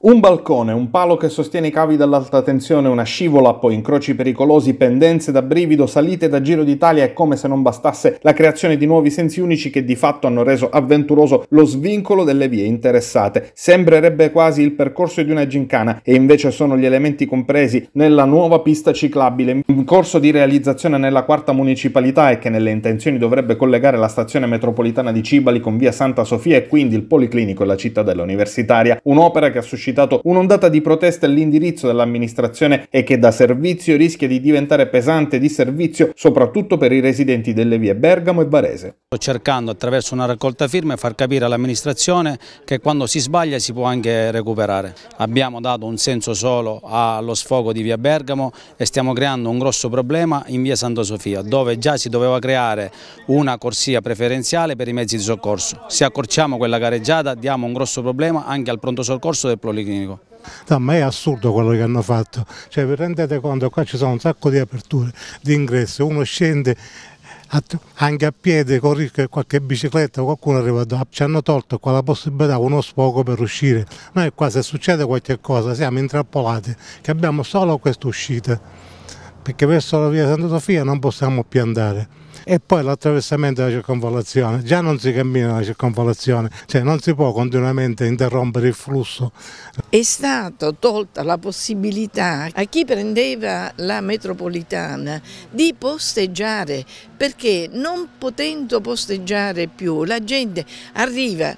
Un balcone, un palo che sostiene i cavi dall'alta tensione, una scivola, poi incroci pericolosi, pendenze da brivido, salite da Giro d'Italia e come se non bastasse la creazione di nuovi sensi unici che di fatto hanno reso avventuroso lo svincolo delle vie interessate. Sembrerebbe quasi il percorso di una gincana e invece sono gli elementi compresi nella nuova pista ciclabile in corso di realizzazione nella quarta municipalità e che nelle intenzioni dovrebbe collegare la stazione metropolitana di Cibali con via Santa Sofia e quindi il Policlinico e la cittadella universitaria, un'opera che ha suscitato suscitato un'ondata di proteste all'indirizzo dell'amministrazione e che da servizio rischia di diventare pesante di servizio soprattutto per i residenti delle vie Bergamo e Varese. Sto cercando attraverso una raccolta firme far capire all'amministrazione che quando si sbaglia si può anche recuperare. Abbiamo dato un senso solo allo sfogo di via Bergamo e stiamo creando un grosso problema in via Santa Sofia dove già si doveva creare una corsia preferenziale per i mezzi di soccorso. Se accorciamo quella gareggiata diamo un grosso problema anche al pronto soccorso del Prolio. Policlinico. No, ma è assurdo quello che hanno fatto, cioè vi rendete conto che qua ci sono un sacco di aperture, di ingresso, uno scende anche a piedi con qualche bicicletta qualcuno arriva da, ci hanno tolto qua la possibilità uno sfogo per uscire noi qua se succede qualche cosa siamo intrappolati che abbiamo solo questa uscita perché verso la via Santa Sofia non possiamo più andare. E poi l'attraversamento della circonvallazione, già non si cammina la circonvallazione, cioè non si può continuamente interrompere il flusso. È stata tolta la possibilità a chi prendeva la metropolitana di posteggiare, perché non potendo posteggiare più la gente arriva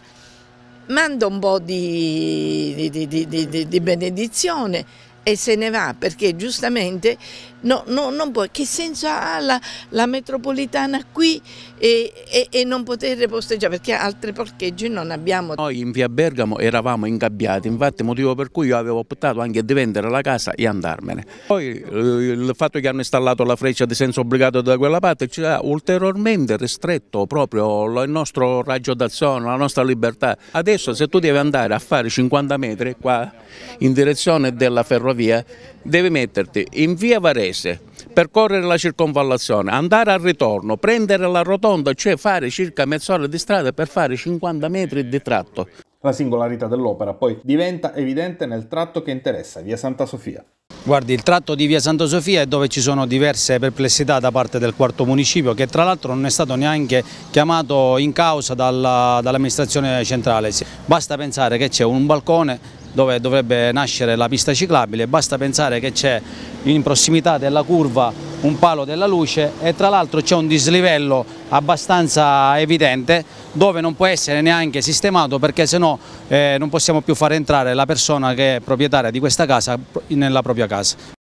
manda un po' di, di, di, di, benedizione e se ne va perché giustamente No, no, non può. Che senso ha la, la metropolitana qui e, e, e, non poter posteggiare perché altri parcheggi non abbiamo. Noi in via Bergamo eravamo ingabbiati, infatti motivo per cui io avevo optato anche di vendere la casa e andarmene. Poi eh, il fatto che hanno installato la freccia di senso obbligato da quella parte ci ha ulteriormente ristretto proprio il nostro raggio d'azione, la nostra libertà. Adesso se tu devi andare a fare 50 metri qua in direzione della ferrovia devi metterti in via Varese paese, percorrere la circonvallazione, andare al ritorno, prendere la rotonda, cioè fare circa mezz'ora di strada per fare 50 metri di tratto. La singolarità dell'opera poi diventa evidente nel tratto che interessa, via Santa Sofia. Guardi, il tratto di via Santa Sofia è dove ci sono diverse perplessità da parte del quarto municipio che tra l'altro non è stato neanche chiamato in causa dall'amministrazione dall centrale. Basta pensare che c'è un balcone dove dovrebbe nascere la pista ciclabile, basta pensare che c'è in prossimità della curva un palo della luce e tra l'altro c'è un dislivello abbastanza evidente dove non può essere neanche sistemato perché sennò eh, non possiamo più far entrare la persona che è proprietaria di questa casa nella propria casa.